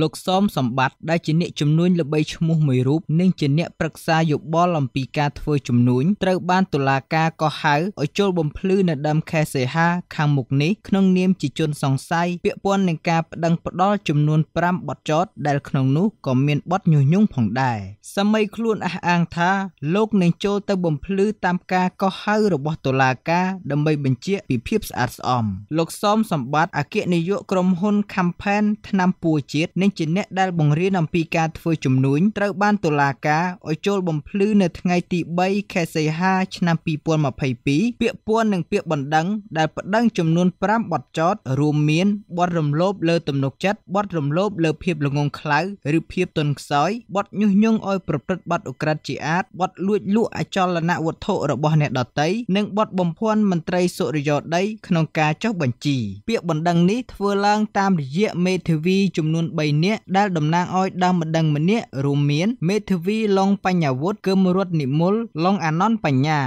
លោកសោមសម្បត្តិដែលជាអ្នកជំនួញល្បីឈ្មោះមួយរូបនិងជាអ្នកប្រឹក្សាយោបល់អំពីការធ្វើជំនួញត្រូវបានតុលាការកោះហៅឲ្យចូលបំភ្លឺនៅដើមខែសីហាខាងមុខនេះក្នុងនាមជាជនសង្ស័យពាក់ព័ន្ធនឹងការប្តឹងផ្តល់ចំនួន5បទចោទដែលក្នុងនោះក៏មានបទញុះញង់ផងដែរសម័យខ្លួនអះអាងថា លោកនឹងចូលទៅបំភ្លឺតាមការកោះហៅរបស់តុលាការដើម្បីបញ្ជាក់ពីភាពស្អាតស្អំលោកសោមសម្បត្តិអគ្គនាយកក្រុមហ៊ុន Campaign ឆ្នាំពួរជាតិនិងជាអ្នកដែលបង្រៀនអំពីការធ្វើជំនួញត្រូវបានតុលាការឲ្យចូលបំភ្លឺនៅថ្ងៃទី3ខែសីហាឆ្នាំ2022ពាក់ព័ន្ធនឹងពាក្យបណ្ដឹងដែលប្តឹងចំនួន5បទចោទរួមមានបទរំលោភលើទំនុកចិត្តបទរំលោភលើភាពល្ងងខ្លៅឬភាពទន់ខ្សោយបទញុះញង់ឲ្យប្រព្រឹត្តបទឧក្រិដ្ឋជាអាតបទលួចលក់អចលនវត្ថុរបស់អ្នកដទៃនិងបទបំភាន់មន្ត្រីសុរិយោដីក្នុងការចុះបញ្ជីពាក្យបណ្ដឹងនេះធ្វើឡើងតាមរយៈមេធាវីចំនួន3 3នាក់ដែលតំណាងឲ្យដើមម្ដងម្នាក់រួមមាន មេធាវីឡុងបញ្ញវុឌ្ឍគឹមរតនិមលឡុងអាណន់បញ្ញា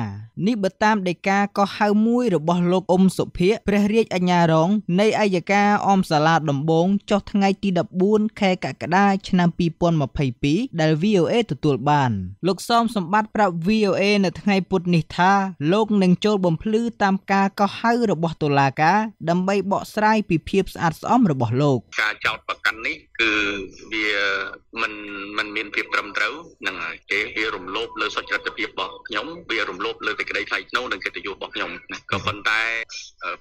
នេះបើតាមដីកាកោះហៅមួយរបស់លោកអ៊ុំសុភាព្រះរាជអាជ្ញារង នៃអัยការអមសាលាដំបងចុះថ្ងៃទី14ខែកក្កដាឆ្នាំ2022ដែល VOA ទទួលបានលោកសោមសម្បត្តិប្រាប់ VOA នៅថ្ងៃពុធនេះថាលោកនឹងចូលបំភ្លឺតាមការកោះហៅរបស់តុលាការដើម្បីបកស្រាយពីភាពស្អាតស្អំរបស់លោកការចោទប្រកាន់នេះគឺវាមិនមិនមានភាពត្រឹមត្រូវហ្នឹងហើយទេវារំលោភលើសុចរិតភាពរបស់ខ្ញុំវារំលោភលើសេចក្តីថ្លៃថ្នូរនិងកិត្តិយសរបស់ខ្ញុំណាក៏ប៉ុន្តែ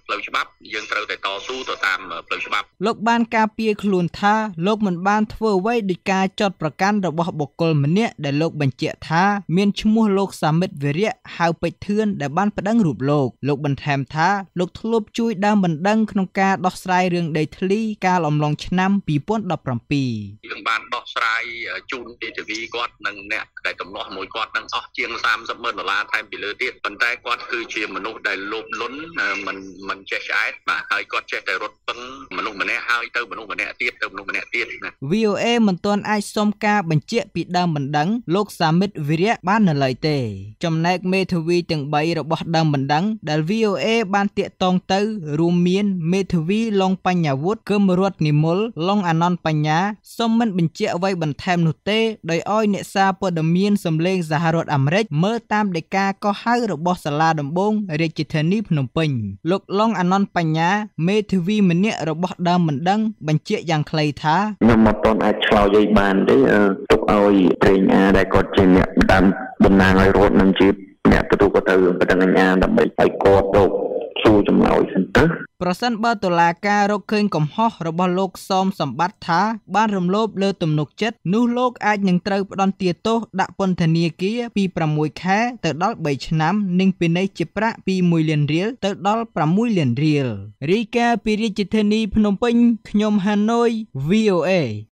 ផ្លូវច្បាប់យើងត្រូវតែតស៊ូទៅតាមផ្លូវច្បាប់លោកបានការពារខ្លួនថាលោកមិនបានធ្វើអ្វីដោយការចោទប្រកាន់របស់បុគ្គលម្នាក់ដែលលោកបញ្ជាក់ថាមានឈ្មោះលោកសាមិតវិរៈហៅពេជ្រធឿនដែលបានប្តឹងរូបលោកលោកបន្ថែមថាលោកធ្លាប់ជួយដើមបណ្ដឹងក្នុងការដោះស្រាយរឿងដីធ្លីកាលអំឡុងឆ្នាំ2017យើងបានដោះស្រាយជូនទេតវីគាត់និងអ្នកដែលកំណោះមួយគាត់នឹងអស់ជាង30ម៉ឺនដុល្លារថែមពីលើទៀតប៉ុន្តែគាត់គឺជាមនុស្សដែលលោភលន់មិនមិនចេះឆ្អែតបាទហើយគាត់ចេះតែរត់ពឹងមនុស្សម្នាក់ហើយទៅមនុស្សម្នាក់ទៀតទៅមនុស្សម្នាក់ទៀតណា VOA មិនទាន់អាចសុំការបញ្ជាក់ពីដើមបណ្ដឹងលោកសាមិតវិរៈបាននៅឡើយទេចំណែកមេធាវីទាំង3របស់ដើមបណ្ដឹងដែល VOA បានតាក់ទងទៅរួមមានមេធាវីឡុងបញ្ញាវុធគឹមរតនិមលឡុងអានន្តបញ្ញាសុំមិនបញ្ជាក់អ្វីបន្ថែមនោះទេដោយឲ្យអ្នកសារព័ត៌មានសម្លេងសហរដ្ឋអាមេរិកមើលតាមដីកាកោះហៅរបស់សាលាដំបងរាជធានីភ្នំពេញលោកលោកលងអនន្តបញ្ញាមេធាវីម្នាក់របស់ដើមមិនដឹង បញ្ជាក់យ៉ាងខ្លីថាខ្ញុំមិនទាន់អាចឆ្លើយយាយបានទេទុកឲ្យព្រេងអាដែលគាត់ជាអ្នកតាមតំណាងឲ្យរដ្ឋនឹងជាអ្នកទទួលគាត់ទៅបណ្ដឹងអញ្ញា ដើម្បីឲ្យគាត់លោកជួចម្លើយសិនទៅប្រសិនបើតុលាការរកឃើញកំហុសរបស់លោកសោមសម្បត្តិថាបានរំលោភលើទំនុកចិត្តនោះលោកអាចនឹងត្រូវផ្ដន្ទាទោសដាក់ពន្ធនាគារពី6ខែទៅដល់3ឆ្នាំ និងពិន័យជាប្រាក់ពី1លានរៀលទៅដល់6លានរៀលរាយការណ៍ពីរាជធានីភ្នំពេញខ្ញុំហាណូយ VOA